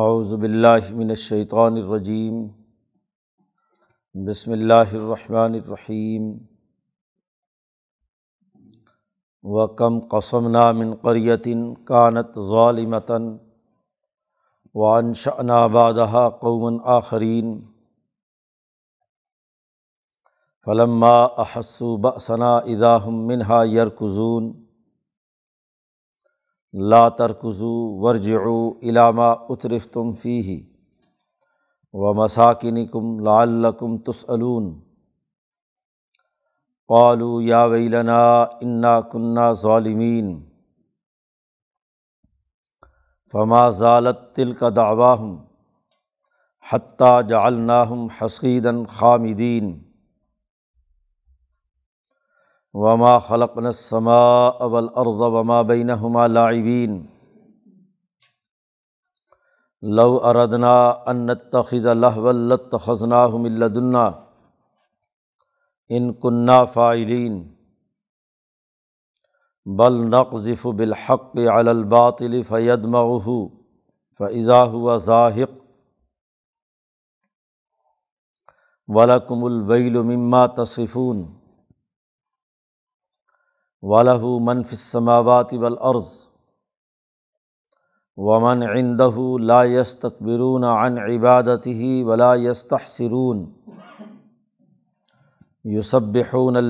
अज़बिल्लाशैतरजीम बसमीम वकम कसमना मिन करियतिन कानत ालमतन वानशनाबादहा कौमन आखरीन फ़लम्मा अहस्सु बसना इदाहम यरकुजून ला तरकज़ू वर्ज़ु इलामा उतरफ तुम फ़ी ही व मसाकिनकुम लालकुम तसलून कालू या वैलना इन्ना कुन्ना ालमीन फमा ज़ालत तिलक दावाहम हती जालनाहम हसीदन खामिदीन वमा खलक़न समा अवल अर्द वमा बिन हमा लाइबीन लव अरदना अनतखज़ लहवल्लत खजना हमल्लदन्ना इन कन्ना फ़ाइलिन बल नक़फ़ बिलहक़ अलबातिल फ़यदमहू फ़ैज़ा हुआ ज़ाहिक़ वलकमुलवैल मम्मा तसफ़ून वलह मनफ़समावत वलअर्ज़ वमन इंदह ला यस्तकबरून अन इबादती वला यस्तहसरून युसबून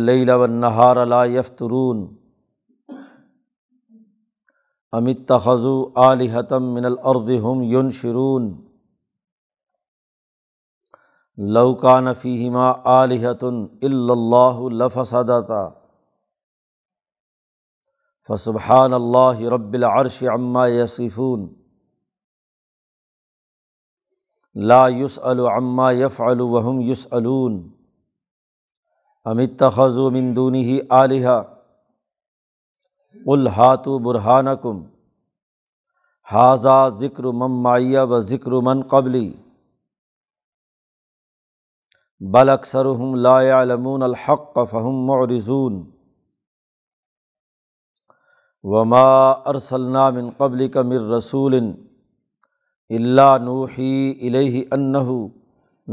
नहार ला यफ्तरून अमित तखज़ु आलिहतम मिनलअर्दम युन शरून लौकान फ़ीमा आलिहतन लफ़सदता फ़सुबहान अल्लाह रब्बिलअर्श अम्मा यसीफ़ून ला युसअल अम्मा यफ़ल वहम युसअलून अमित तखज़ु मिन दूनी आलिहा उल हातु बुरहानकुम हाजा ज़िक्र मम माया व ज़िक्र मन कबली बल अक्सरहम लायालमून अलहक़ फ़हम मरजून वमा अरसलना मिन कबल कमिर रसूल अल्ला नूही इलही अन्नहु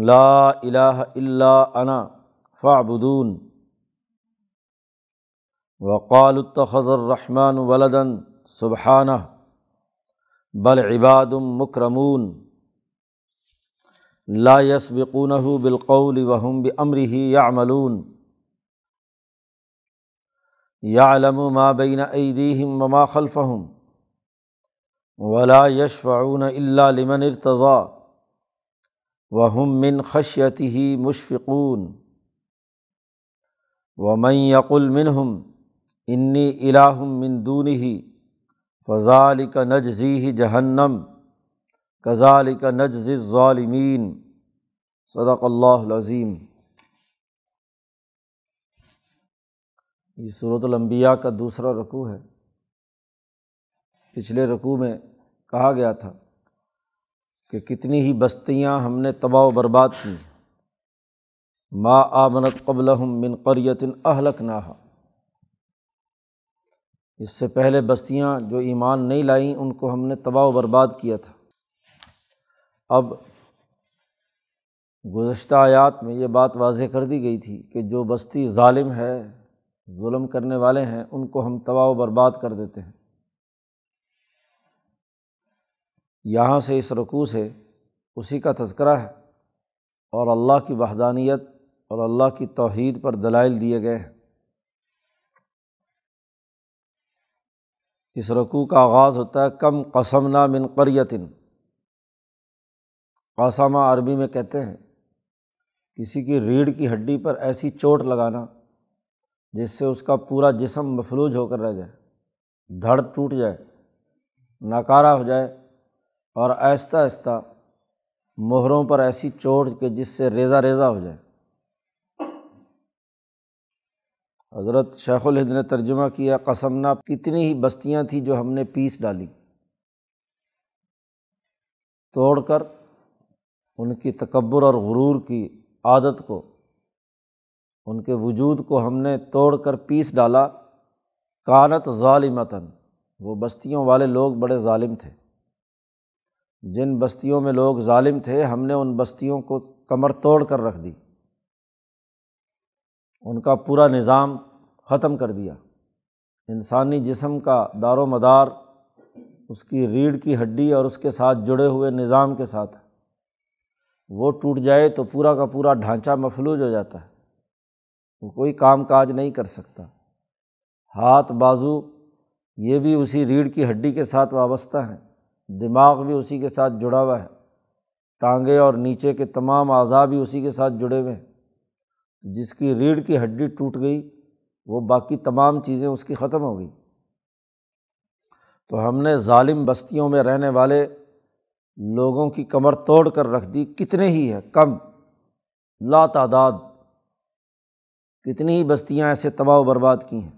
ला इलाह इल्ला अना फ़ाबुदून वक़ालतज़रहमान वलदन सुबहाना बल इबादम मुकरमून ला यसबिकूनहु बिलकौल वहम बमरी यामलून यालम माबिन ईदीम ममा खलफ़हम वला यशफ़ाऊन इमन इरतज़ा वहम मिन खशयति ही मुशफ़ून वमन यकुलमिनहम इन्नी इलाहम मिन दून ही फ़जालिक नजजी जहन्नम कज़ालिक नजज़ालमीन सदक़ल्लाज़ीम ये सूरत लम्बिया का दूसरा रकू है पिछले रकू में कहा गया था कि कितनी ही बस्तियाँ हमने तबाह बर्बाद की मा आमनत कबलहम मिन करयतिन अहलक नाहा इससे पहले बस्तियाँ जो ईमान नहीं लाईं उनको हमने तबाह बर्बाद किया था अब गुज्त आयात में ये बात वाज कर दी गई थी कि जो बस्ती ालिम है जुल्म करने वाले हैं उनको हम तबाह बर्बाद कर देते हैं यहाँ से इस रकू से उसी का तस्करा है और अल्लाह की वहदानियत और अल्लाह की तोहद पर दलाइल दिए गए हैं इस रकू का आगाज़ होता है कम कसमना मिन करयतिन कासमा अरबी में कहते हैं किसी की रीढ़ की हड्डी पर ऐसी चोट लगाना जिससे उसका पूरा जिसम मफलूज होकर रह जाए धड़ टूट जाए नाकारा हो जाए और आहिस्ता आहिस्ता मोहरों पर ऐसी चोट के जिससे रेजा रेजा हो जाए हज़रत शेख शेखुलहद ने तर्जुमा किया कसमना कितनी ही बस्तियाँ थीं जो हमने पीस डाली तोड़ कर उनकी तकबर और गुरूर की आदत को उनके वजूद को हमने तोड़ कर पीस डाला कानत ालिमतन वो बस्तियों वाले लोग बड़े ालिम थे जिन बस्तियों में लोग ालिम थे हमने उन बस्तियों को कमर तोड़ कर रख दी उनका पूरा निज़ाम ख़त्म कर दिया इंसानी जिसम का दारो मदार उसकी रीढ़ की हड्डी और उसके साथ जुड़े हुए निज़ाम के साथ वो टूट जाए तो पूरा का पूरा ढांचा मफलूज हो जाता है वो कोई काम काज नहीं कर सकता हाथ बाजू ये भी उसी रीढ़ की हड्डी के साथ वाबस्ता है दिमाग भी उसी के साथ जुड़ा हुआ है टांगे और नीचे के तमाम अज़ा भी उसी के साथ जुड़े हुए हैं जिसकी रीढ़ की हड्डी टूट गई वो बाकी तमाम चीज़ें उसकी ख़त्म हो गई तो हमने ालिम बस्तियों में रहने वाले लोगों की कमर तोड़ कर रख दी कितने ही है कम ला तादाद कितनी ही बस्तियाँ ऐसे तबाह बर्बाद की हैं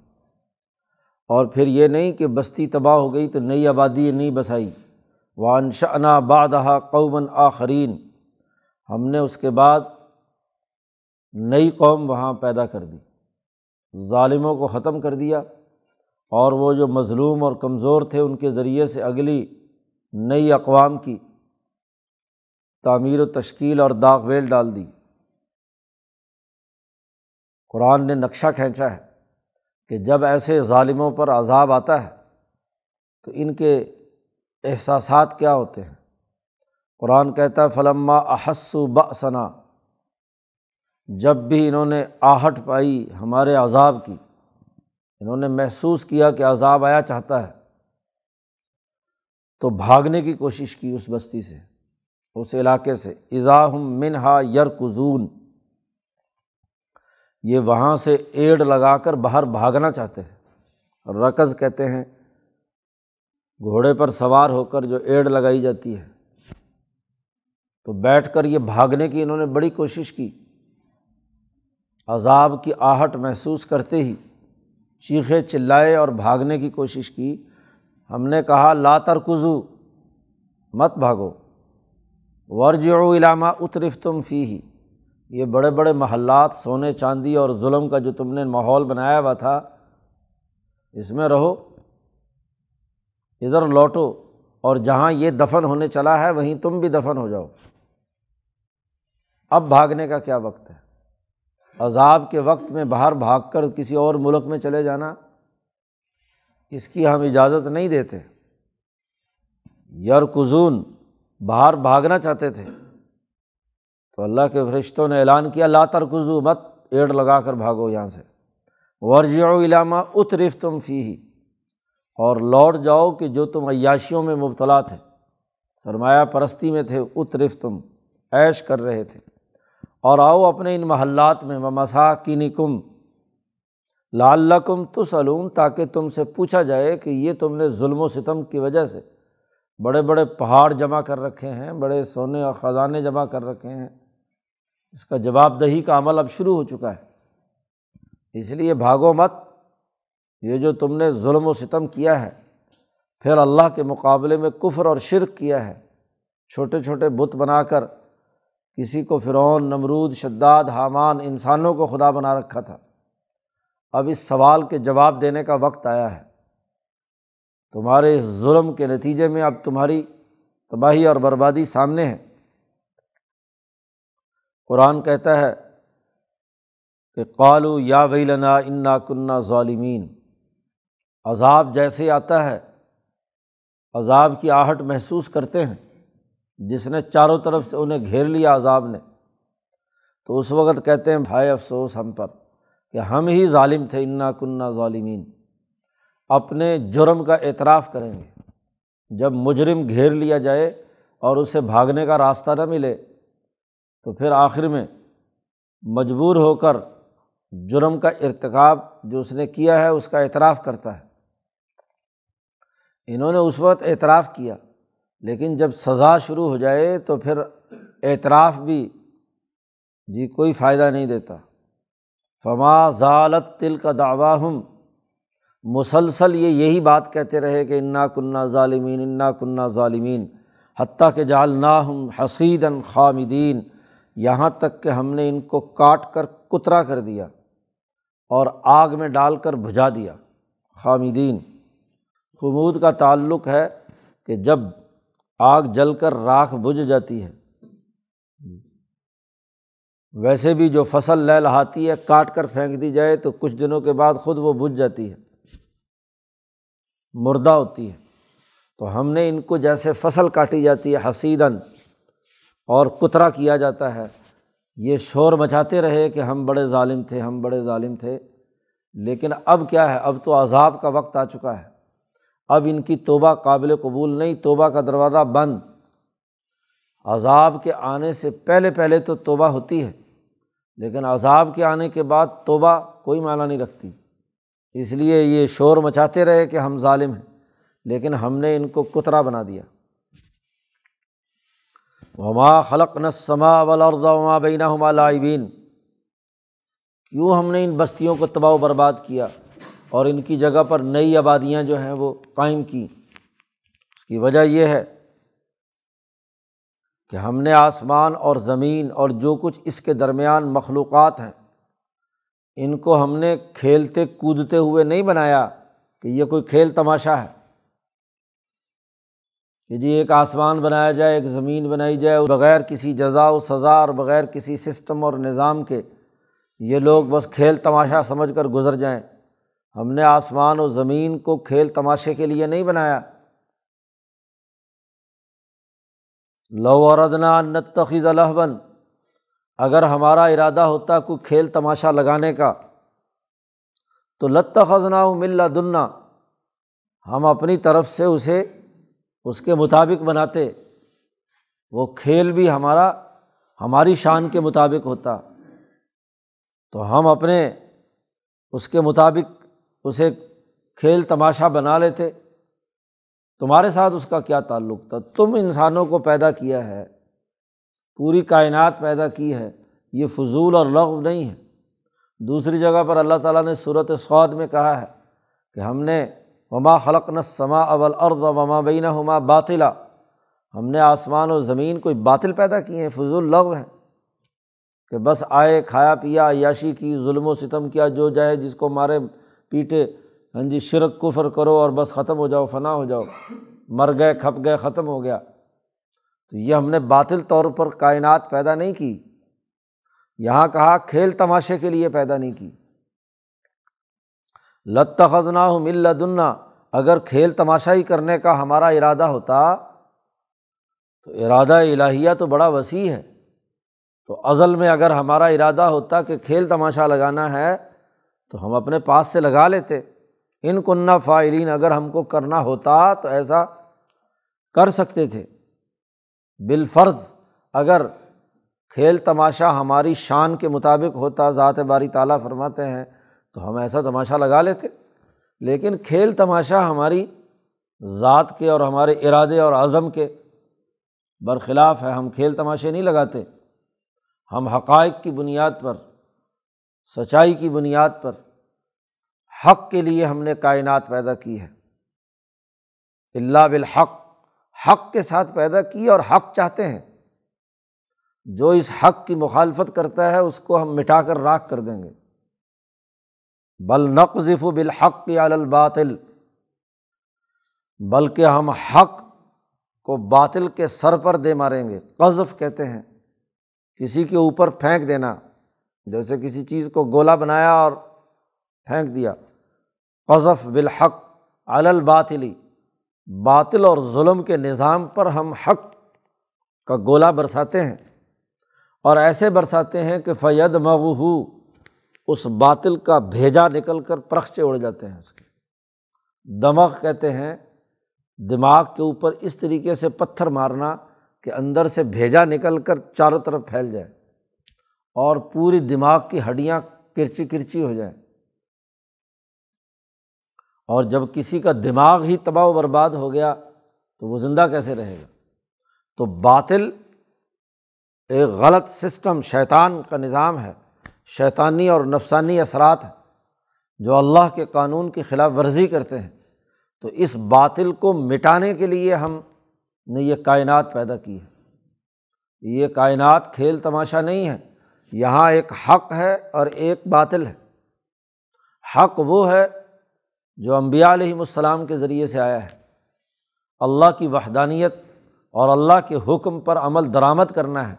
और फिर ये नहीं कि बस्ती तबाह हो गई तो नई आबादी नहीं बसाई वान शना बादहा कौमन आखरीन हमने उसके बाद नई कौम वहाँ पैदा कर दी ालिमों को ख़त्म कर दिया और वो जो मज़लूम और कमज़ोर थे उनके ज़रिए से अगली नई अकवाम की तमीर व तश्कील और दाग वेल डाल दी कुरान ने नक्शा खींचा है कि जब ऐसे ालिमों पर अजाब आता है तो इनके एहसास क्या होते हैं कुरान कहता है फ़लम्मा अहस्सु बसना जब भी इन्होंने आहट पाई हमारे अजाब की इन्होंने महसूस किया कि अजाब आया चाहता है तो भागने की कोशिश की उस बस्ती से उस इलाके से इज़ाहम मिनहा यरकुजून ये वहाँ से एड लगा कर बाहर भागना चाहते हैं रकज़ कहते हैं घोड़े पर सवार होकर जो एड लगाई जाती है तो बैठ कर ये भागने की इन्होंने बड़ी कोशिश की अजाब की आहट महसूस करते ही चीखे चिल्लाए और भागने की कोशिश की हमने कहा ला तरकुजू मत भागो वर्ज इलामा उतरफ तुम फ़ी ही ये बड़े बड़े महल्लात सोने चांदी और जुल्म का जो तुमने माहौल बनाया हुआ था इसमें रहो इधर लौटो और जहाँ ये दफन होने चला है वहीं तुम भी दफन हो जाओ अब भागने का क्या वक्त है अजाब के वक्त में बाहर भाग कर किसी और मुल्क में चले जाना इसकी हम इजाज़त नहीं देते यरकुजून बाहर भागना चाहते थे तो अल्लाह के फरिश्तों ने ऐलान किया ला तरकुजू मत एड़ लगा कर भागो यहाँ से वर्जियो इलामा उतरिफ तुम फ़ी ही और लौट जाओ कि जो तुम अयाशियों में मुबतला थे सरमाया परस्ती में थे उतरिफ तुम ऐश कर रहे थे और आओ अपने इन महल्लात में मसा कुम लाल्लकुम तुसलून ताकि तुमसे पूछा जाए कि ये तुमने जुल्म सितम की वजह से बड़े बड़े पहाड़ जमा कर रखे हैं बड़े सोने और ख़जाने जमा कर रखे हैं इसका जवाबदही का अमल अब शुरू हो चुका है इसलिए भागो मत ये जो तुमने जुल्म व सितम किया है फिर अल्लाह के मुकाबले में कुफ्र और शिरक किया है छोटे छोटे बुत बनाकर किसी को फ़िरौन नमरूद शद्दाद हामान इंसानों को खुदा बना रखा था अब इस सवाल के जवाब देने का वक्त आया है तुम्हारे इस जुल्म के नतीजे में अब तुम्हारी तबाही और बर्बादी सामने है कुरान कहता है कि कालू या वैलना इन्ना कन्ना ालमीन अजाब जैसे आता है अजाब की आहट महसूस करते हैं जिसने चारों तरफ से उन्हें घेर लिया अजाब ने तो उस वक़्त कहते हैं भाई अफसोस हम पर कि हम ही ालिम थे इन्ना कन्ना ालमीन अपने जुर्म का एतराफ़ करेंगे जब मुजरिम घेर लिया जाए और उसे भागने का रास्ता न मिले तो फिर आखिर में मजबूर होकर जुर्म का इरतकब जो उसने किया है उसका एतराफ़ करता है इन्होंने उस वक्त एतराफ़ किया लेकिन जब सज़ा शुरू हो जाए तो फिर एतराफ़ भी जी कोई फ़ायदा नहीं देता फमा ज़ालत तिल का दावा हम मुसलसल ये यही बात कहते रहे कि इन्ना कन्ना ालिमीन इन्ना कन्ना ालिमीन हती के जाल ना हम हसीदन खामिदीन यहाँ तक कि हमने इनको काट कर कुतरा कर दिया और आग में डाल कर भुजा दिया खामिदीन खमूद का ताल्लुक है कि जब आग जल कर राख बुझ जाती है वैसे भी जो फसल लह लहाती है काट कर फेंक दी जाए तो कुछ दिनों के बाद ख़ुद वो बुझ जाती है मुर्दा होती है तो हमने इनको जैसे फसल काटी जाती है हसीदन और कुतरा किया जाता है ये शोर मचाते रहे कि हम बड़े ालिम थे हम बड़े ालिम थे लेकिन अब क्या है अब तो अजाब का वक्त आ चुका है अब इनकी तोबा काबिल कबूल नहीं तोबा का दरवाज़ा बंद अजाब के आने से पहले पहले तो तोबा होती है लेकिन अजाब के आने के बाद तोबा कोई माना नहीं रखती इसलिए ये शोर मचाते रहे कि हम ालिम हैं लेकिन हमने इनको कुतरा बना दिया वमा खलक नस्मा वलर्दमा बीना हमा लाइबीन क्यों हमने इन बस्तियों को तबाह बर्बाद किया और इनकी जगह पर नई आबादियाँ जो हैं वो कायम की उसकी वजह यह है कि हमने आसमान और ज़मीन और जो कुछ इसके दरमियान मखलूक़ हैं इनको हमने खेलते कूदते हुए नहीं बनाया कि ये कोई खेल तमाशा है कि जी एक आसमान बनाया जाए एक ज़मीन बनाई जाए बग़ैर किसी जजा व सज़ा और बग़ैर किसी सिस्टम और निज़ाम के ये लोग बस खेल तमाशा समझ कर गुज़र जाएँ हमने आसमान और ज़मीन को खेल तमाशे के लिए नहीं बनाया लवरदना नतखज़लहबन अगर हमारा इरादा होता कोई खेल तमाशा लगाने का तो लत खजना मिल्ला दुन्ना हम अपनी तरफ से उसे उसके मुताबिक बनाते वो खेल भी हमारा हमारी शान के मुताबिक होता तो हम अपने उसके मुताबिक उसे खेल तमाशा बना लेते तुम्हारे साथ उसका क्या ताल्लुक था तुम इंसानों को पैदा किया है पूरी कायनात पैदा की है ये फजूल और लघव नहीं है दूसरी जगह पर अल्लाह ताला ने सूरत स्वाद में कहा है कि हमने वमा खलक न समा अवल अर्द वमा बीना हमा बातिला हमने आसमान और ज़मीन कोई बातिल पैदा किए हैं फजूल लव हैं कि बस आए खाया पिया अयाशी की जुल्म सितम किया जो जाए जिसको मारे पीटे हाँ जी शिरक कुफर करो और बस ख़त्म हो जाओ फना हो जाओ मर गए खप गए ख़त्म हो गया तो ये हमने बातिल तौर पर कायनात पैदा नहीं की यहाँ कहा खेल तमाशे के लिए पैदा नहीं की लत्ता खजना मिल्लदुन्ना अगर खेल तमाशा ही करने का हमारा इरादा होता तो इरादा इलाहिया तो बड़ा वसी है तो अज़ल में अगर हमारा इरादा होता कि खेल तमाशा लगाना है तो हम अपने पास से लगा लेते इन कन्ना फ़ायरीन अगर हमको करना होता तो ऐसा कर सकते थे बिलफ़र्ज़ अगर खेल तमाशा हमारी शान के मुताबिक होता ज़ात बारी ताला फरमाते हैं तो हम ऐसा तमाशा लगा लेते लेकिन खेल तमाशा हमारी ज़ात के और हमारे इरादे और आज़म के बरखिलाफ़ है हम खेल तमाशे नहीं लगाते हम हक़ की बुनियाद पर सच्चाई की बुनियाद पर हक़ के लिए हमने कायनात पैदा की है अल्ला बिल़ हक़ के साथ पैदा की और हक़ चाहते हैं जो इस हक़ की मुखालफत करता है उसको हम मिटा कर राख कर देंगे बल नकज़िफ़ बिलहक़ अलबातिल बल्कि हम हक़ को बातिल के सर पर दे मारेंगे कज़फ़ कहते हैं किसी के ऊपर फेंक देना जैसे किसी चीज़ को गोला बनाया और फेंक दिया कज़फ़ बिलहक़ अलबातिली बातिल और जुल्म के निज़ाम पर हम हक़ का गोला बरसाते हैं और ऐसे बरसाते हैं कि फ़ैद मगहू उस बातिल का भेजा निकल कर प्रख्चे उड़ जाते हैं उसके दमक कहते हैं दिमाग के ऊपर इस तरीके से पत्थर मारना कि अंदर से भेजा निकल कर चारों तरफ फैल जाए और पूरी दिमाग की हड्डियाँ किरची किरची हो जाए और जब किसी का दिमाग ही तबाह बर्बाद हो गया तो वो ज़िंदा कैसे रहेगा तो बातिल एक गलत सिस्टम शैतान का निज़ाम है शैतानी और नफसानी असरात हैं जो अल्लाह के कानून की खिलाफ वर्जी करते हैं तो इस बातिल को मिटाने के लिए हम ने ये कायनात पैदा की है ये कायनात खेल तमाशा नहीं है यहाँ एक हक है और एक बातिल है हक वो है जो अम्बियालाम के ज़रिए से आया है अल्लाह की वहदानियत और अल्लाह के हुक्म पर अमल दरामद करना है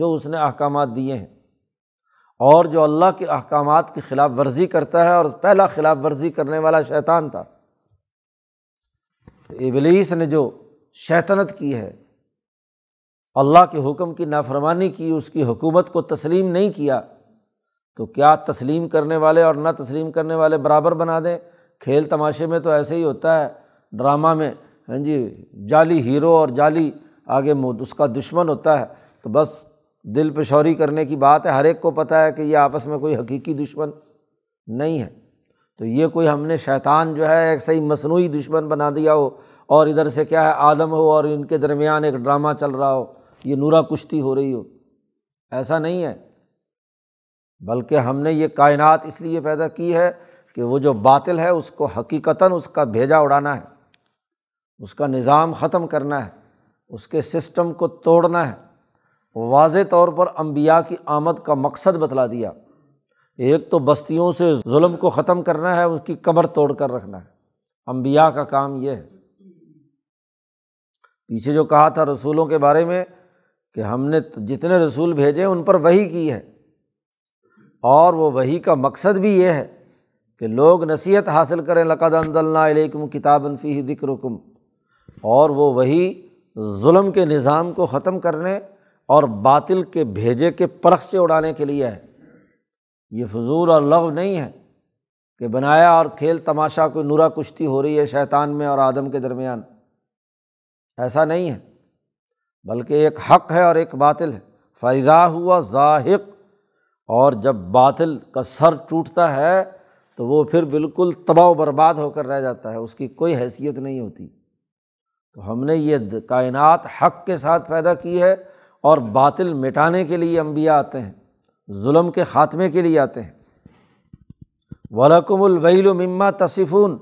जो उसने अहकाम दिए हैं और जो अल्लाह के अहकाम की ख़िलाफ़ वर्जी करता है और पहला ख़िलाफ़ वर्जी करने वाला शैतान था तो इबलीस ने जो शैतनत की है अल्लाह के हुक्म की नाफरमानी की उसकी हुकूमत को तस्लीम नहीं किया तो क्या तस्लीम करने वाले और ना तस्लीम करने वाले बराबर बना दें खेल तमाशे में तो ऐसे ही होता है ड्रामा में हाँ जी जाली हीरो और जाली आगे उसका दुश्मन होता है तो बस दिल पेशौरी करने की बात है हर एक को पता है कि ये आपस में कोई हकीकी दुश्मन नहीं है तो ये कोई हमने शैतान जो है एक सही मसनू दुश्मन बना दिया हो और इधर से क्या है आदम हो और इनके दरमियान एक ड्रामा चल रहा हो ये नूरा कुश्ती हो रही हो ऐसा नहीं है बल्कि हमने ये कायनात इसलिए पैदा की है कि वो जो बातिल है उसको हकीकता उसका भेजा उड़ाना है उसका निज़ाम ख़त्म करना है उसके सिस्टम को तोड़ना है वाज तौर पर अम्बिया की आमद का मकसद बतला दिया एक तो बस्तियों से जुल्म को ख़त्म करना है उसकी कबर तोड़ कर रखना है अम्बिया का काम यह है पीछे जो कहा था रसूलों के बारे में कि हमने जितने रसूल भेजे उन पर वही की है और वो वही का मकसद भी ये है कि लोग नसीहत हासिल करें लकदल्लाकुम किताबन फ़ी दिक्रकुम और वो वही जुल्म के निज़ाम को ख़त्म करने और बातिल के भेजे के परख से उड़ाने के लिए है ये फजूल और लव नहीं है कि बनाया और खेल तमाशा कोई नूरा कुश्ती हो रही है शैतान में और आदम के दरमियान ऐसा नहीं है बल्कि एक हक है और एक बातिल है फ़ैगा हुआ जाहिक और जब बातिल का सर टूटता है तो वो फिर बिल्कुल तबाह बर्बाद होकर रह जाता है उसकी कोई हैसियत नहीं होती तो हमने ये कायनात हक के साथ पैदा की है और बातिल मिटाने के लिए अम्बिया आते हैं जुल्म के ख़ात्मे के लिए आते हैं वलकुमलवैल मम्मा तसिफ़ून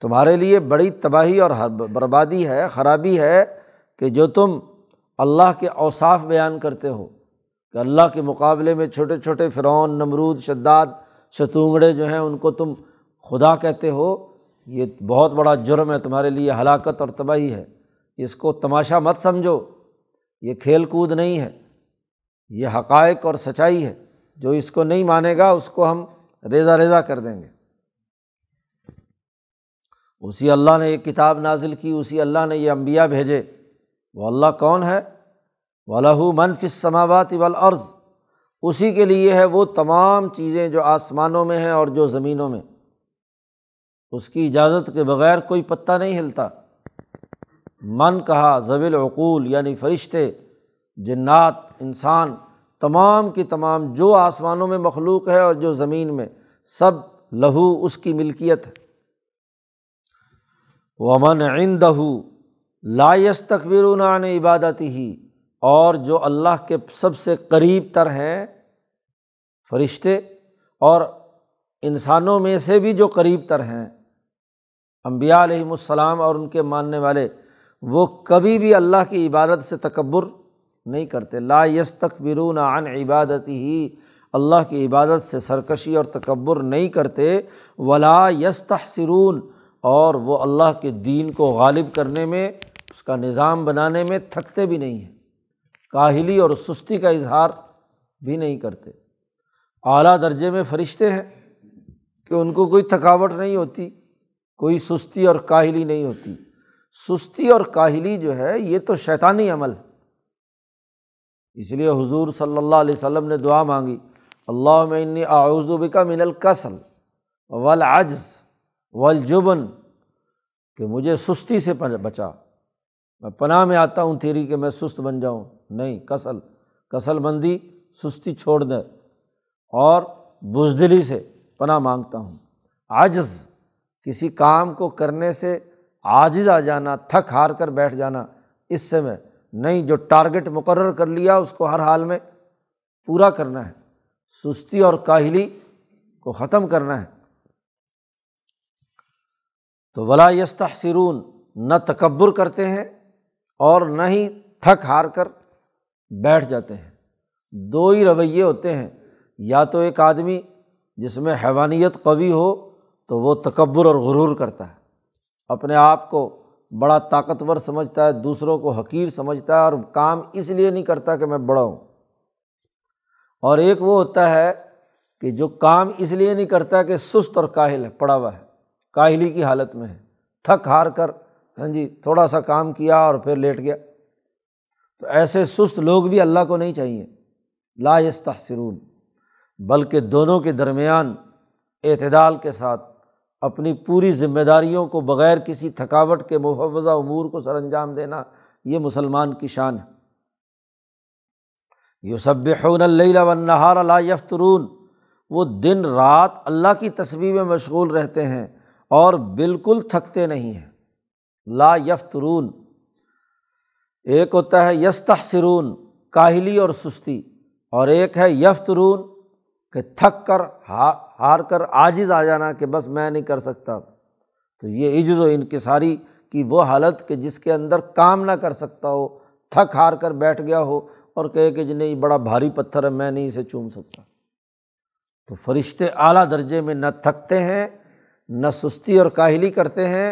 तुम्हारे लिए बड़ी तबाही और बर्बादी है ख़राबी है कि जो तुम अल्लाह के औसाफ बयान करते हो कि अल्लाह के मुकाबले में छोटे छोटे फ़िरौन नमरूद शद्दाद शतूंगड़े जो हैं उनको तुम खुदा कहते हो ये बहुत बड़ा जुर्म है तुम्हारे लिए हलाकत और तबाही है इसको तमाशा मत समझो ये खेल कूद नहीं है ये हकायक और सच्चाई है जो इसको नहीं मानेगा उसको हम रेजा रेजा कर देंगे उसी अल्लाह ने ये किताब नाजिल की उसी अल्लाह ने ये अम्बिया भेजे वो अल्लाह कौन है वलहू मनफिस समावत वल अर्ज़ उसी के लिए है वो तमाम चीज़ें जो आसमानों में हैं और जो ज़मीनों में उसकी इजाज़त के बग़ैर कोई पत्ता नहीं हिलता मन कहा जविलूल यानी फ़रिश्ते जन्ात इंसान तमाम की तमाम जो आसमानों में मखलूक है और जो ज़मीन में सब लहू उसकी मिल्कियत है वमन आइंदहू लायस तकबीरुनान इबादती ही और जो अल्लाह के सबसे करीब तर हैं फरिश्ते और इंसानों में से भी जो करीब तर हैं अम्बिया और उनके मानने वाले वो कभी भी अल्लाह की इबादत से तकबर नहीं करते ला यस तकबरून आन इबादत ही अल्लाह की इबादत से सरकशी और तकबर नहीं करते वला यस तहसरून और वो अल्लाह के दीन को गालिब करने में उसका निज़ाम बनाने में थकते भी नहीं हैं काहली और सुस्ती का इजहार भी नहीं करते अला दर्जे में फरिश्ते हैं कि उनको कोई थकावट नहीं होती कोई सुस्ती और काहली नहीं होती सुस्ती और काहली जो है ये तो शैतानी अमल इसलिए हुजूर सल्लल्लाहु अलैहि वसल्लम ने दुआ मांगी अल्लाह में आउज़ुबिका मिनल कसल वल अज वल जुबन कि मुझे सुस्ती से बचा मैं पनाह में आता हूँ तेरी कि मैं सुस्त बन जाऊँ नहीं कसल कसल बंदी सुस्ती छोड़ दें और बुजदली से पनाह मांगता हूँ आजज़ किसी काम को करने से आजिज़ आ जाना थक हार कर बैठ जाना इस समय नहीं जो टारगेट मुकर कर लिया उसको हर हाल में पूरा करना है सुस्ती और काहली को ख़त्म करना है तो वला यस्तहसरून न तकबर करते हैं और न ही थक हार कर बैठ जाते हैं दो ही रवैये होते हैं या तो एक आदमी जिसमें हैवानियत कवी हो तो वो तकबर और गुरूर करता है अपने आप को बड़ा ताकतवर समझता है दूसरों को हकीर समझता है और काम इसलिए नहीं करता कि मैं बड़ा हूँ और एक वो होता है कि जो काम इसलिए नहीं करता कि सुस्त और काहिल है पड़ा हुआ है काहिली की हालत में है थक हार कर हाँ जी थोड़ा सा काम किया और फिर लेट गया तो ऐसे सुस्त लोग भी अल्लाह को नहीं चाहिए ला यस्तहसरून बल्कि दोनों के दरमियान अतदाल के साथ अपनी पूरी जिम्मेदारियों को बग़ैर किसी थकावट के मुहवजा अमूर को सर अंजाम देना ये मुसलमान की शान है यूसबार ला यफ्तरून वो दिन रात अल्लाह की तस्वीर में मशगूल रहते हैं और बिल्कुल थकते नहीं हैं ला यफ्तरून एक होता है यस्तहसरून काहली और सुस्ती और एक है यफ्तरून के थक कर हा हार कर आजिज़ आ जाना कि बस मैं नहीं कर सकता तो ये इज्ज़ इनकसारी की वो हालत कि जिसके अंदर काम ना कर सकता हो थक हार कर बैठ गया हो और कहे कि जी नहीं बड़ा भारी पत्थर है मैं नहीं इसे चूम सकता तो फरिश्ते आला दर्जे में न थकते हैं न सुस्ती और काहली करते हैं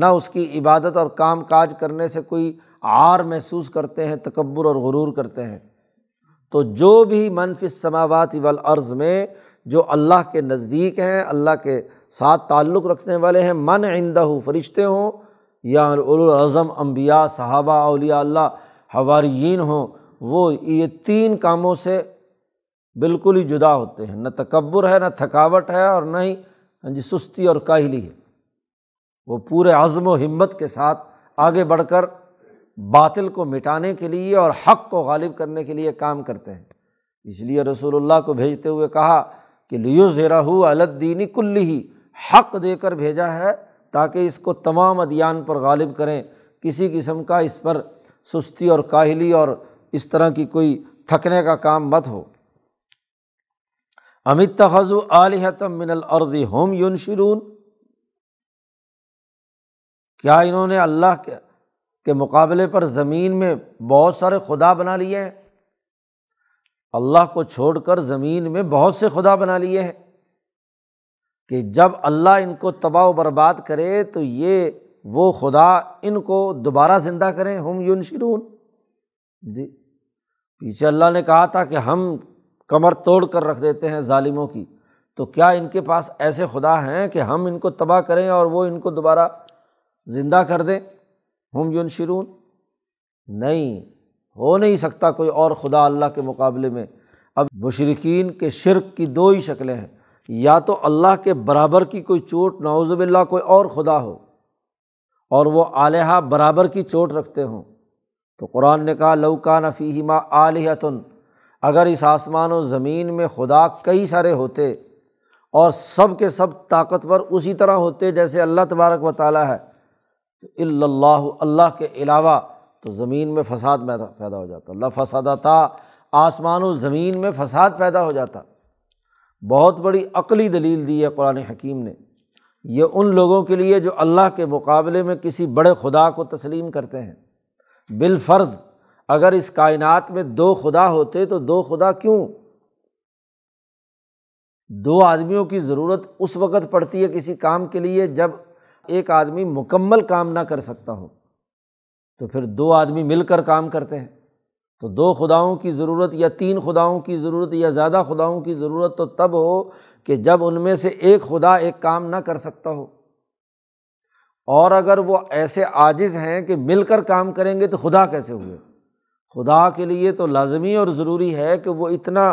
न उसकी इबादत और काम काज करने से कोई आर महसूस करते हैं तकबर और गुरूर करते हैं तो जो भी मनफिस समावाती वल अर्ज़ में जो अल्लाह के नज़दीक हैं अल्लाह के साथ ताल्लुक़ रखने वाले हैं मन आइंदा फरिश्ते हों याज़म अम्बिया सहाबा अलिया अल्लाह हवारीन हों वो ये तीन कामों से बिल्कुल ही जुदा होते हैं न तकबर है न थकावट है और न ही हाँ जी सुस्ती और काहली है वो पूरे आज़म व हिम्मत के साथ आगे बढ़कर बातिल को मिटाने के लिए और हक़ को गालिब करने के लिए काम करते हैं इसलिए रसूलुल्लाह को भेजते हुए कहा कि लियो ज़ेराहू अलद्दीनी कुल्ली ही हक देकर भेजा है ताकि इसको तमाम अदियान पर गालिब करें किसी किस्म का इस पर सुस्ती और काहली और इस तरह की कोई थकने का काम मत हो अमित तखजु आलिहतम मिनल अर्द होम यून शरून क्या इन्होंने अल्लाह के, के मुकाबले पर ज़मीन में बहुत सारे खुदा बना लिए हैं अल्लाह को छोड़ कर ज़मीन में बहुत से खुदा बना लिए हैं कि जब अल्लाह इनको तबाह बर्बाद करे तो ये वो खुदा इनको दोबारा ज़िंदा करें हम यून शिरून जी पीछे अल्लाह ने कहा था कि हम कमर तोड़ कर रख देते हैं ालिमों की तो क्या इनके पास ऐसे खुदा हैं कि हम इनको तबाह करें और वो इनको दोबारा ज़िंदा कर दें हम यून शिरून नहीं हो नहीं सकता कोई और खुदा अल्लाह के मुकाबले में अब मशरकिन के शिरक की दो ही शक्लें हैं या तो अल्लाह के बराबर की कोई चोट नाउज़बिल्ला कोई और खुदा हो और वो आलहा बराबर की चोट रखते हों तो कुरान ने कहा लौका नफ़ीमा आलिहतन अगर इस आसमान और ज़मीन में खुदा कई सारे होते और सब के सब ताकतवर उसी तरह होते जैसे अल्लाह तबारक व ताली है तो अल्लाह अल्लाह के अलावा तो ज़मीन में फसाद पैदा हो जाता ला फसादाता आसमान और ज़मीन में फसाद पैदा हो जाता बहुत बड़ी अकली दलील दी है कुरान हकीम ने यह उन लोगों के लिए जो अल्लाह के मुकाबले में किसी बड़े खुदा को तस्लीम करते हैं बिलफ़र्ज़ अगर इस कायनात में दो खुदा होते तो दो खुदा क्यों दो आदमियों की ज़रूरत उस वक़्त पड़ती है किसी काम के लिए जब एक आदमी मुकम्मल काम ना कर सकता हो तो फिर दो आदमी मिलकर काम करते हैं तो दो खुदाओं की ज़रूरत या तीन खुदाओं की ज़रूरत या ज़्यादा खुदाओं की ज़रूरत तो तब हो कि जब उनमें से एक खुदा एक काम ना कर सकता हो और अगर वो ऐसे आजिज़ हैं कि मिलकर काम करेंगे तो खुदा कैसे हुए खुदा के लिए तो लाजमी और ज़रूरी है कि वो इतना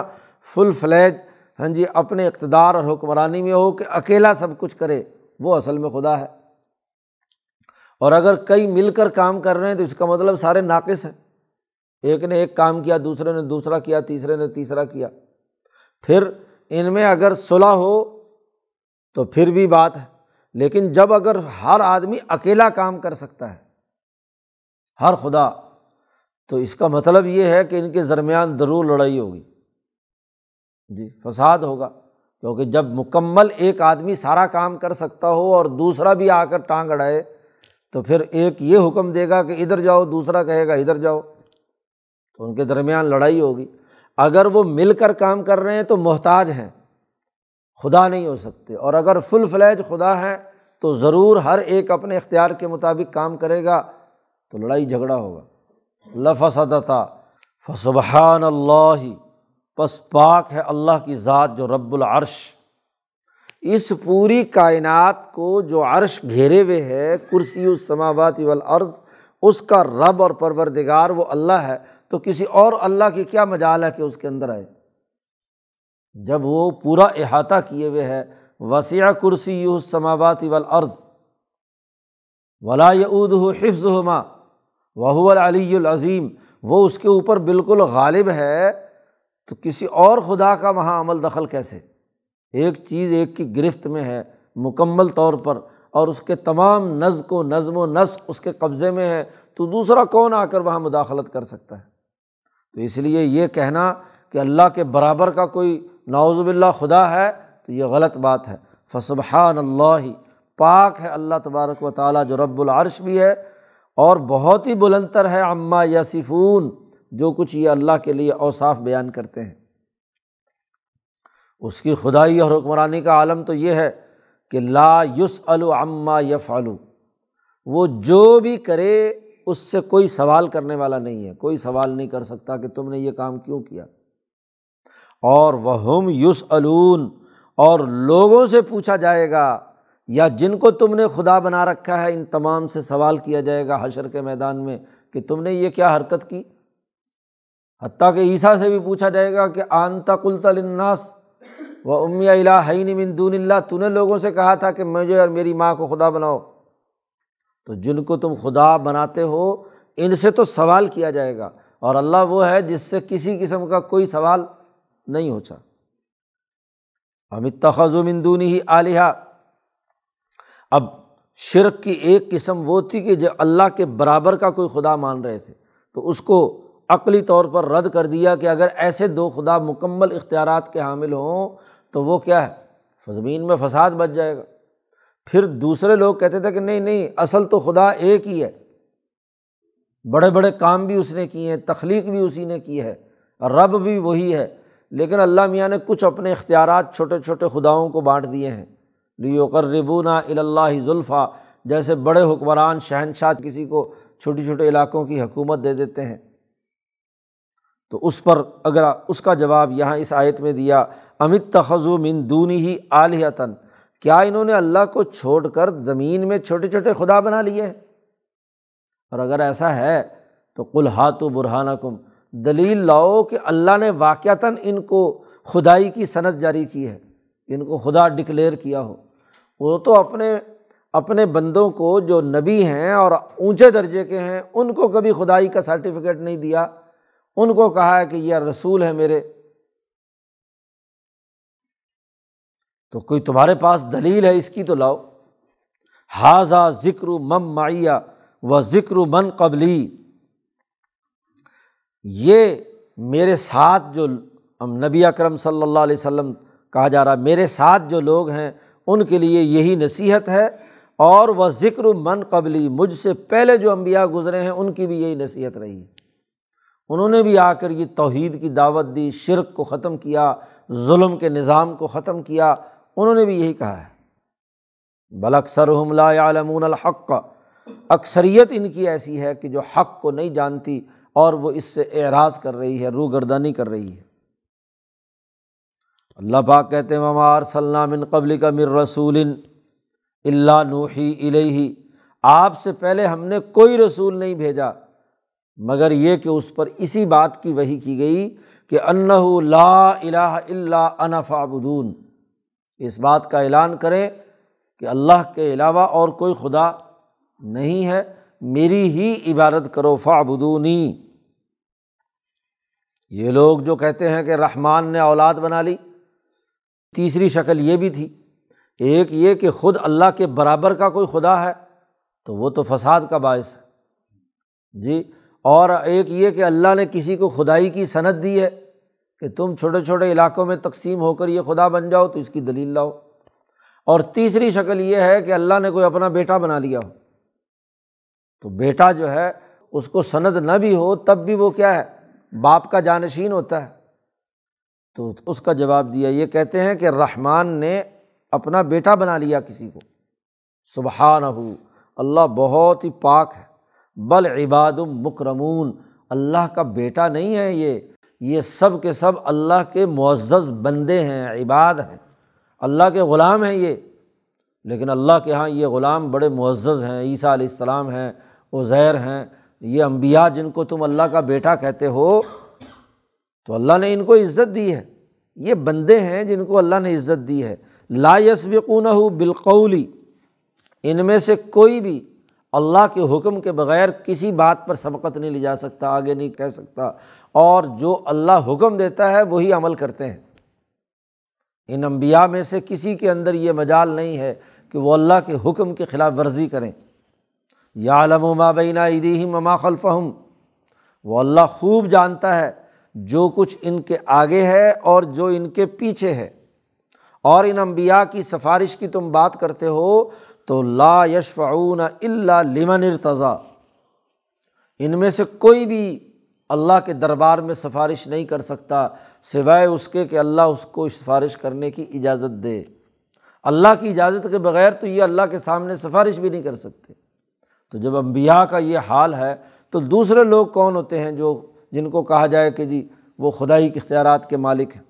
फुल फ्लैज हाँ जी अपने इकतदार और हुक्मरानी में हो कि अकेला सब कुछ करे वो असल में खुदा है और अगर कई मिलकर काम कर रहे हैं तो इसका मतलब सारे नाकिस हैं एक ने एक काम किया दूसरे ने दूसरा किया तीसरे ने तीसरा किया फिर इनमें अगर सुलह हो तो फिर भी बात है लेकिन जब अगर हर आदमी अकेला काम कर सकता है हर खुदा तो इसका मतलब ये है कि इनके दरमियान ज़रूर लड़ाई होगी जी फसाद होगा क्योंकि जब मुकम्मल एक आदमी सारा काम कर सकता हो और दूसरा भी आकर टांग अड़ाए तो फिर एक ये हुक्म देगा कि इधर जाओ दूसरा कहेगा इधर जाओ तो उनके दरमियान लड़ाई होगी अगर वो मिलकर काम कर रहे हैं तो मोहताज हैं खुदा नहीं हो सकते और अगर फुल फ्लैज खुदा हैं तो ज़रूर हर एक अपने इख्तियार के मुताबिक काम करेगा तो लड़ाई झगड़ा होगा लफसदता फसबहान अल्लाह पस पाक है अल्लाह की ज़ात जो रब्बुल अर्श इस पूरी कायनात को जो अर्श घेरे हुए है कुर्सी उस समावत वल अर्ज उसका रब और परवरदिगार वो अल्लाह है तो किसी और अल्लाह की क्या मजाल है कि उसके अंदर आए जब वो पूरा अहाता किए हुए है वसिया कुर्सी यू समावत वल अर्ज वला यूद हिफ्ज़ हमा वहुअल अलीज़ीम वो उसके ऊपर बिल्कुल गालिब है तो किसी और खुदा का वहाँ अमल दखल कैसे एक चीज़ एक की गिरफ्त में है मुकम्मल तौर पर और उसके तमाम नज़ को नज्म व नस्क उसके कब्ज़े में है तो दूसरा कौन आकर वहाँ मुदाखलत कर सकता है तो इसलिए ये कहना कि अल्लाह के बराबर का कोई नाउज़बिल्ला खुदा है तो ये गलत बात है फसबहान अल्लाह पाक है अल्लाह तबारक व ताली जो रब्बुलरश भी है और बहुत ही बुलंदर है अम्मा यसीफ़ून जो कुछ ये अल्लाह के लिए अवसाफ बयान करते हैं उसकी खुदाई और हुक्मरानी का आलम तो ये है कि ला युस अम्मा यफ़ालू वो जो भी करे उससे कोई सवाल करने वाला नहीं है कोई सवाल नहीं कर सकता कि तुमने ये काम क्यों किया और वहम युस अलून और लोगों से पूछा जाएगा या जिनको तुमने खुदा बना रखा है इन तमाम से सवाल किया जाएगा हशर के मैदान में कि तुमने ये क्या हरकत की हती के ईसा से भी पूछा जाएगा कि आनता कुलतलन्नास व उमिया अला हईन मिनदूनल्ला तूने लोगों से कहा था कि मुझे और मेरी माँ को खुदा बनाओ तो जिनको तुम खुदा बनाते हो इनसे तो सवाल किया जाएगा और अल्लाह वो है जिससे किसी किस्म का कोई सवाल नहीं हो होता अमित तखजुमिंदूनी ही आलिहा अब शिरक की एक किस्म वो थी कि जो अल्लाह के बराबर का कोई खुदा मान रहे थे तो उसको अकली तौर पर रद्द कर दिया कि अगर ऐसे दो खुदा मुकम्मल इख्तियार के हामिल हों तो वो क्या है ज़मीन में फसाद बच जाएगा फिर दूसरे लोग कहते थे कि नहीं नहीं असल तो खुदा एक ही है बड़े बड़े काम भी उसने किए हैं तख्लीक भी उसी ने की है रब भी वही है लेकिन अल्लाह मियाँ ने कुछ अपने इख्तियार छोटे छोटे खुदाओं को बांट दिए हैं लियोकरबूना अल्लाजुल्फ़ा जैसे बड़े हुक्मरान शहनशाह किसी को छोटे छोटे इलाकों की हकूमत दे देते हैं तो उस पर अगर उसका जवाब यहाँ इस आयत में दिया अमित तखजु मिन दूनी ही आलियातन क्या इन्होंने अल्लाह को छोड़ कर ज़मीन में छोटे छोटे खुदा बना लिए हैं और अगर ऐसा है तो कुल हाथु बुरहानकुम दलील लाओ कि अल्लाह ने वाक़ता इनको खुदाई की सनत जारी की है इनको खुदा डिक्लेयर किया हो वो तो अपने अपने बंदों को जो नबी हैं और ऊँचे दर्जे के हैं उनको कभी खुदाई का सर्टिफिकेट नहीं दिया उनको कहा है कि यह रसूल है मेरे तो कोई तुम्हारे पास दलील है इसकी तो लाओ हाजा ज़िक्र मम माइया व ज़िक्र मन कबली ये मेरे साथ जो नबी अकरम सल्ला अलैहि कहा जा रहा मेरे साथ जो लोग हैं उनके लिए यही नसीहत है और वह ज़िक्र मन कबली मुझसे पहले जो अम्बिया गुज़रे हैं उनकी भी यही नसीहत रही उन्होंने भी आकर ये तोहद की दावत दी शिरक को ख़त्म किया जुल्म के निज़ाम को ख़त्म किया उन्होंने भी यही कहा है बल अक्सर हमलामून हक़ अक्सरियत इनकी ऐसी है कि जो हक़ को नहीं जानती और वो इससे एराज़ कर रही है रू गर्दानी कर रही है अल्लाह पाक कहते ममार सल्लामिन कबल का मिर रसूल अल्ला नूही इलेही आपसे पहले हमने कोई रसूल नहीं भेजा मगर ये कि उस पर इसी बात की वही की गई कि अन्नहु ला इलाह इल्ला इस बात का ऐलान करें कि अल्लाह के अलावा और कोई खुदा नहीं है मेरी ही इबादत करो फ़ाबुदूनी ये लोग जो कहते हैं कि रहमान ने औलाद बना ली तीसरी शक्ल ये भी थी एक ये कि ख़ुद अल्लाह के बराबर का कोई खुदा है तो वो तो फसाद का बायस है जी और एक ये कि अल्लाह ने किसी को खुदाई की सनत दी है कि तुम छोटे छोटे इलाकों में तकसीम होकर ये खुदा बन जाओ तो इसकी दलील लाओ और तीसरी शक्ल ये है कि अल्लाह ने कोई अपना बेटा बना लिया हो तो बेटा जो है उसको सनद ना भी हो तब भी वो क्या है बाप का जानशीन होता है तो उसका जवाब दिया ये कहते हैं कि रहमान ने अपना बेटा बना लिया किसी को सुबह न हो अल्लाह बहुत ही पाक है बल इबाद मुकरमून अल्लाह का बेटा नहीं है ये ये सब के सब अल्लाह के मुआज़ बंदे हैं इबाद हैं अल्लाह के ग़ुलाम हैं ये लेकिन अल्लाह के यहाँ ये ग़ुलाम बड़े मुआज़ हैं ईसा आसमाम हैं उज़ैर हैं ये अम्बिया जिनको तुम अल्लाह का बेटा कहते हो तो अल्लाह ने इनको इज़्ज़त दी है ये बंदे हैं जिनको अल्लाह ने इज़्ज़त दी है ला यसबिकून बिलकौली इनमें से कोई भी अल्लाह के हुक्म के बगैर किसी बात पर सबकत नहीं ले जा सकता आगे नहीं कह सकता और जो अल्लाह हुक्म देता है वही अमल करते हैं इन अम्बिया में से किसी के अंदर ये मजाल नहीं है कि वो अल्लाह के हुक्म के ख़िलाफ़ वर्जी करें या आलम माबीना ईदी ममा हम वो अल्लाह खूब जानता है जो कुछ इनके आगे है और जो इनके पीछे है और इन अम्बिया की सफारिश की तुम बात करते हो तो ला यशफ़ाऊन इल्ला लिमन इरतज़ा इनमें से कोई भी अल्लाह के दरबार में सिफारिश नहीं कर सकता सिवाय उसके कि अल्लाह उसको सिफारिश करने की इजाज़त दे अल्लाह की इजाज़त के बग़ैर तो ये अल्लाह के सामने सिफारिश भी नहीं कर सकते तो जब अम्बिया का ये हाल है तो दूसरे लोग कौन होते हैं जो जिनको कहा जाए कि जी वो खुदाई के इख्तियार के मालिक हैं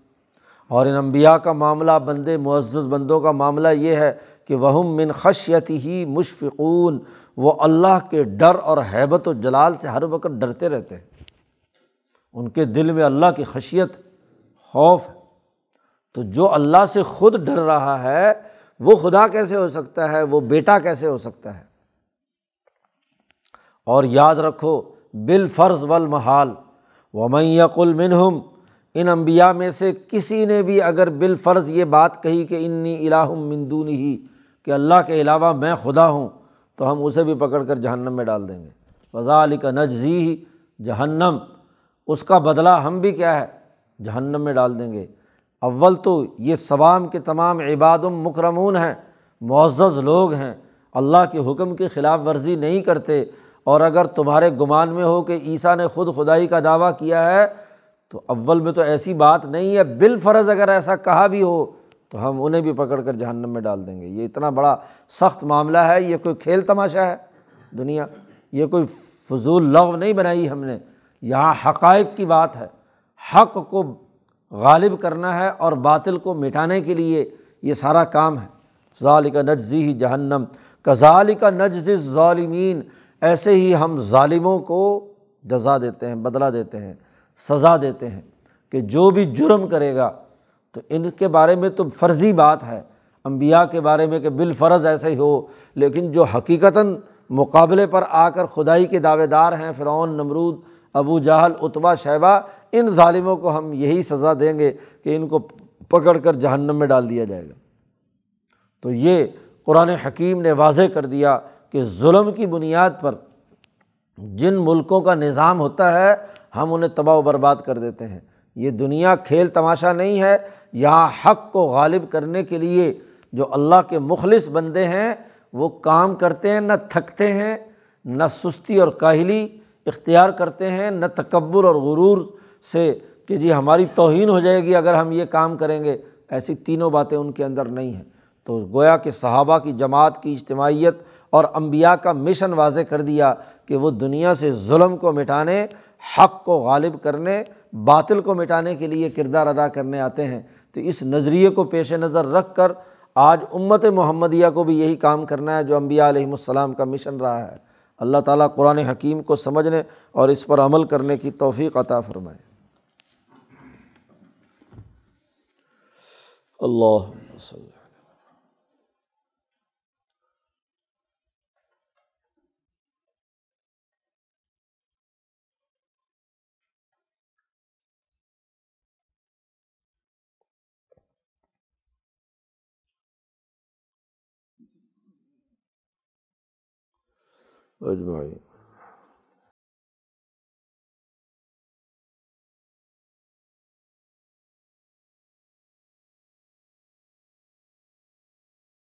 और इन अम्बिया का मामला बंदे मुआज़ बंदों का मामला ये है कि वहम मिन खशियत ही मुशफ़ून वो अल्लाह के डर और हैबत और जलाल से हर वक्त डरते रहते हैं उनके दिल में अल्लाह की खशियत खौफ है तो जो अल्लाह से खुद डर रहा है वो खुदा कैसे हो सकता है वो बेटा कैसे हो सकता है और याद रखो बिलफ़र्ज़ वल महाल वमैकुल मिनहम इन अम्बिया में से किसी ने भी अगर बिलफ़र्ज़ ये बात कही कि इन्नी इलाहम मिंदून ही कि अल्लाह के अलावा मैं खुदा हूँ तो हम उसे भी पकड़ कर जहन्नम में डाल देंगे फ़जाल का नजी जहन्नम उसका बदला हम भी क्या है जहन्नम में डाल देंगे अव्वल तो ये सवाम के तमाम इबादम मुकरमून हैं मुआज़ लोग हैं अल्लाह के हुक्म की ख़िलाफ़ वर्जी नहीं करते और अगर तुम्हारे गुमान में हो कि ईसा ने खुद खुदाई का दावा किया है तो अव्वल में तो ऐसी बात नहीं है बिलफर्ज अगर ऐसा कहा भी हो तो हम उन्हें भी पकड़ कर जहन्नम में डाल देंगे ये इतना बड़ा सख्त मामला है ये कोई खेल तमाशा है दुनिया ये कोई फजूल लव नहीं बनाई हमने यहाँ हकाइक की बात है हक को गालिब करना है और बातिल को मिटाने के लिए ये सारा काम है जाल का नजी ही जहन्नम कज़ालिका नजज ालमीन ऐसे ही हम ालिमों को जजा देते हैं बदला देते हैं सज़ा देते हैं कि जो भी जुर्म करेगा तो इनके बारे में तो फ़र्ज़ी बात है अम्बिया के बारे में कि बिलफ़र्ज़ ऐसे ही हो लेकिन जो हकीकता मुकाबले पर आकर खुदाई के दावेदार हैं फ़िरौन नमरूद अबू जहल उतबा शैबा इन ालिमों को हम यही सज़ा देंगे कि इनको पकड़ कर जहन्नम में डाल दिया जाएगा तो ये कुरान हकीम ने वाज कर दिया कि जुल्म की बुनियाद पर जिन मुल्कों का निज़ाम होता है हम उन्हें तबाह बर्बाद कर देते हैं ये दुनिया खेल तमाशा नहीं है यहाँ हक को गालिब करने के लिए जो अल्लाह के मुखलिस बंदे हैं वो काम करते हैं न थकते हैं न सुस्ती और काहली इख्तियार करते हैं न तकबर और गुरूर से कि जी हमारी तोहन हो जाएगी अगर हम ये काम करेंगे ऐसी तीनों बातें उनके अंदर नहीं हैं तो गोया कि सहाबा की जमात की इज्तमीत और अम्बिया का मिशन वाज कर दिया कि वो दुनिया से जुल्म को मिटाने हक को गालिब करने बातिल को मिटाने के लिए किरदार अदा करने आते हैं तो इस नज़रिए को पेश नज़र रख कर आज उम्मत मोहम्मदिया को भी यही काम करना है जो अम्बियालाम का मिशन रहा है अल्लाह ताला कुरान हकीम को समझने और इस पर अमल करने की तोफ़ी अता फ़रमाए अल्लाह अजमाई